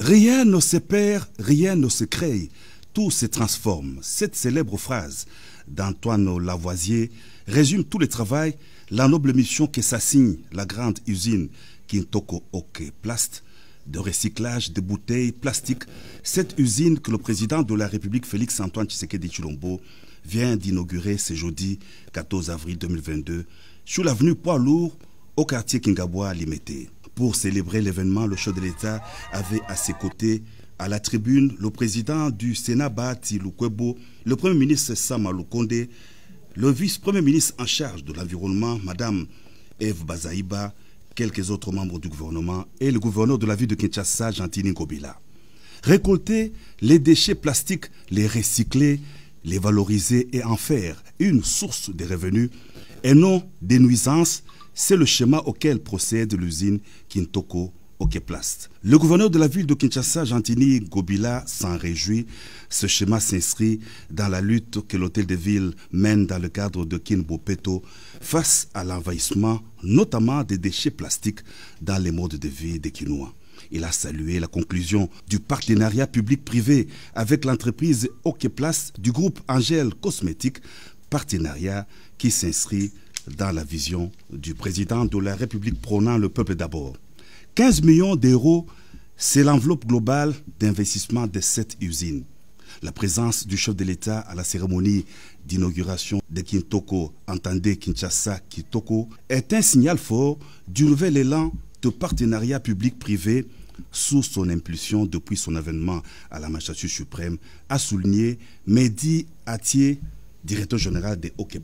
Rien ne se perd, rien ne se crée, tout se transforme. Cette célèbre phrase d'Antoine Lavoisier résume tout le travail, la noble mission que s'assigne la grande usine Kintoko Oke Plast de recyclage de bouteilles plastiques, cette usine que le président de la République Félix-Antoine Tshisekedi Chilombo vient d'inaugurer ce jeudi 14 avril 2022 sur l'avenue Poids-Lourd au quartier Kingabois Limité. Pour célébrer l'événement, le chef de l'État avait à ses côtés à la tribune, le président du Sénat, Bati Lukwebo, le Premier ministre Samalou Lukonde, le vice-premier ministre en charge de l'environnement, Madame Eve Bazaïba, quelques autres membres du gouvernement et le gouverneur de la ville de Kinshasa, Gentini Ngobila. Récolter les déchets plastiques, les recycler, les valoriser et en faire une source de revenus et non des nuisances c'est le schéma auquel procède l'usine Kintoko Okeplast. Le gouverneur de la ville de Kinshasa, Gentini Gobila, s'en réjouit. Ce schéma s'inscrit dans la lutte que l'hôtel de ville mène dans le cadre de Kinbopeto face à l'envahissement, notamment des déchets plastiques dans les modes de vie des Kinois. Il a salué la conclusion du partenariat public-privé avec l'entreprise Okeplast du groupe Angèle Cosmétique, partenariat qui s'inscrit dans la vision du président de la République prônant le peuple d'abord. 15 millions d'euros, c'est l'enveloppe globale d'investissement de cette usine. La présence du chef de l'État à la cérémonie d'inauguration de Kintoko, entendez Kinshasa Kitoko, est un signal fort du nouvel élan de partenariat public-privé sous son impulsion depuis son avènement à la magistrature suprême, a souligné Mehdi Atier, directeur général des Hockey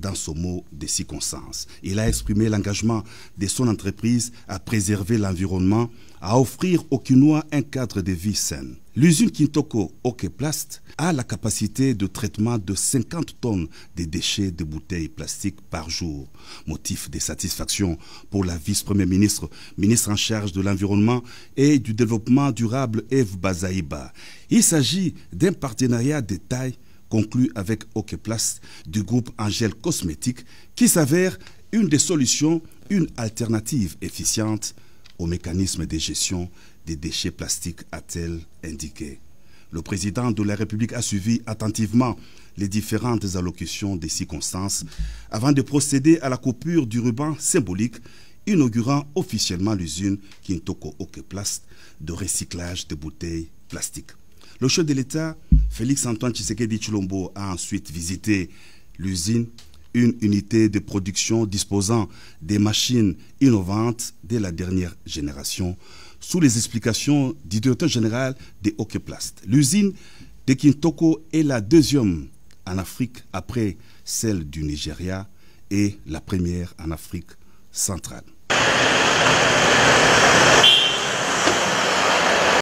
dans ce mot de circonstance. Il a exprimé l'engagement de son entreprise à préserver l'environnement, à offrir aux Quinois un cadre de vie sain. L'usine Kintoko Okeplast a la capacité de traitement de 50 tonnes de déchets de bouteilles plastiques par jour. Motif de satisfaction pour la vice-première ministre, ministre en charge de l'environnement et du développement durable Eve Bazaïba. Il s'agit d'un partenariat de taille conclu avec Okeplast du groupe Angel Cosmétique qui s'avère une des solutions, une alternative efficiente au mécanisme de gestion des déchets plastiques, a-t-elle indiqué. Le président de la République a suivi attentivement les différentes allocutions des circonstances avant de procéder à la coupure du ruban symbolique inaugurant officiellement l'usine Kintoko Okeplast de recyclage de bouteilles plastiques. Le chef de l'État Félix-Antoine Tshisekedi Chilombo a ensuite visité l'usine, une unité de production disposant des machines innovantes de la dernière génération, sous les explications du directeur général des Plast. L'usine de Kintoko est la deuxième en Afrique après celle du Nigeria et la première en Afrique centrale.